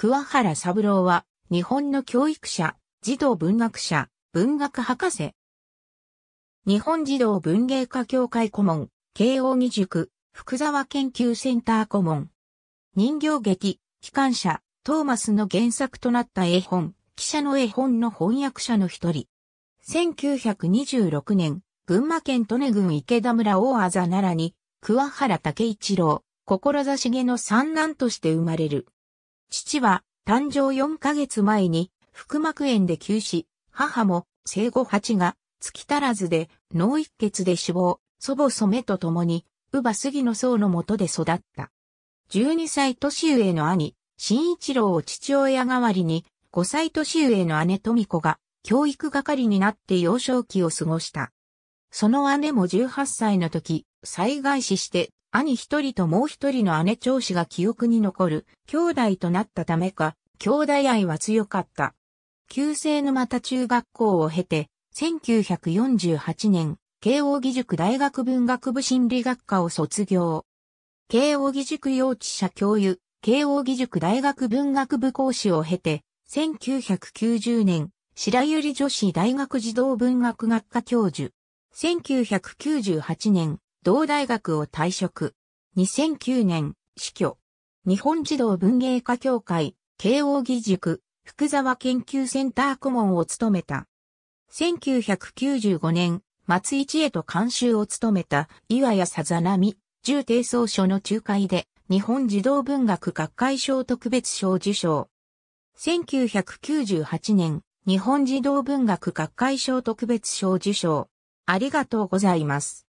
桑原三郎は、日本の教育者、児童文学者、文学博士。日本児童文芸家協会顧問、慶応義塾、福沢研究センター顧問。人形劇、機関車、トーマスの原作となった絵本、記者の絵本の翻訳者の一人。1926年、群馬県利根郡池田村大あざ奈良に、桑原武一郎、志げの三男として生まれる。父は誕生4ヶ月前に腹膜炎で急死、母も生後8が月足らずで脳一血で死亡、祖母染と共に、乳母杉の僧の下で育った。12歳年上の兄、新一郎を父親代わりに、5歳年上の姉富子が教育係になって幼少期を過ごした。その姉も18歳の時、災害死して兄一人ともう一人の姉長子が記憶に残る兄弟となったためか、兄弟愛は強かった。旧制沼田中学校を経て、1948年、慶応義塾大学文学部心理学科を卒業。慶応義塾幼稚舎教諭、慶応義塾大学文学部講師を経て、1990年、白百合女子大学児童文学学科教授。1998年、同大学を退職。2009年、死去。日本児童文芸家協会、慶応義塾、福沢研究センター顧問を務めた。1995年、松市へと監修を務めた岩谷さざなみ、重低層書の仲介で、日本児童文学学会賞特別賞受賞。1998年、日本児童文学学会賞特別賞受賞。ありがとうございます。